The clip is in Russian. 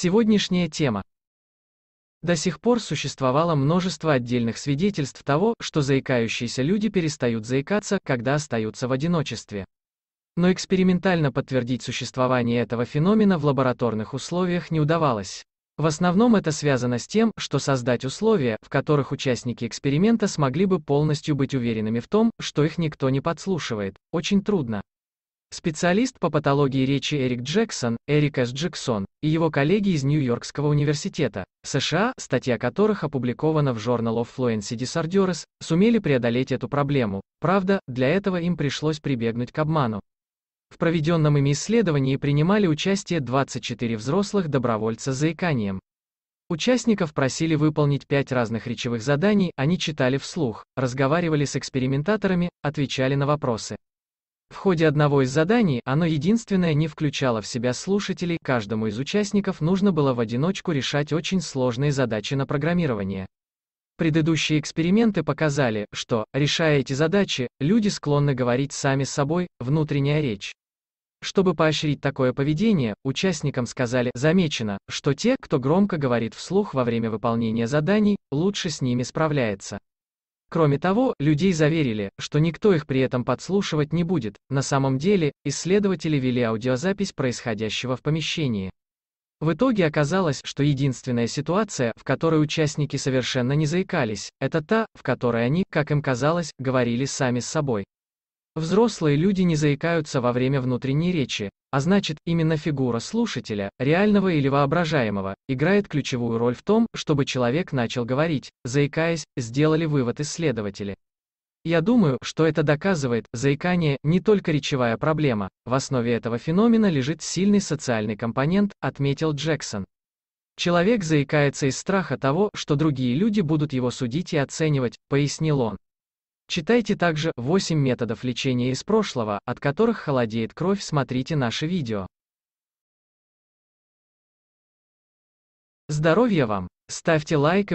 Сегодняшняя тема. До сих пор существовало множество отдельных свидетельств того, что заикающиеся люди перестают заикаться, когда остаются в одиночестве. Но экспериментально подтвердить существование этого феномена в лабораторных условиях не удавалось. В основном это связано с тем, что создать условия, в которых участники эксперимента смогли бы полностью быть уверенными в том, что их никто не подслушивает, очень трудно. Специалист по патологии речи Эрик Джексон, Эрик С. Джексон, и его коллеги из Нью-Йоркского университета, США, статья которых опубликована в Journal of Fluency Disorders, сумели преодолеть эту проблему. Правда, для этого им пришлось прибегнуть к обману. В проведенном ими исследовании принимали участие 24 взрослых добровольца с заиканием. Участников просили выполнить пять разных речевых заданий, они читали вслух, разговаривали с экспериментаторами, отвечали на вопросы. В ходе одного из заданий, оно единственное не включало в себя слушателей, каждому из участников нужно было в одиночку решать очень сложные задачи на программирование. Предыдущие эксперименты показали, что, решая эти задачи, люди склонны говорить сами с собой, внутренняя речь. Чтобы поощрить такое поведение, участникам сказали, замечено, что те, кто громко говорит вслух во время выполнения заданий, лучше с ними справляется. Кроме того, людей заверили, что никто их при этом подслушивать не будет. На самом деле, исследователи вели аудиозапись происходящего в помещении. В итоге оказалось, что единственная ситуация, в которой участники совершенно не заикались, это та, в которой они, как им казалось, говорили сами с собой. Взрослые люди не заикаются во время внутренней речи, а значит, именно фигура слушателя, реального или воображаемого, играет ключевую роль в том, чтобы человек начал говорить, заикаясь, сделали вывод исследователи. Я думаю, что это доказывает, заикание – не только речевая проблема, в основе этого феномена лежит сильный социальный компонент, отметил Джексон. Человек заикается из страха того, что другие люди будут его судить и оценивать, пояснил он. Читайте также 8 методов лечения из прошлого, от которых холодеет кровь, смотрите наше видео. Здоровья вам! Ставьте лайк и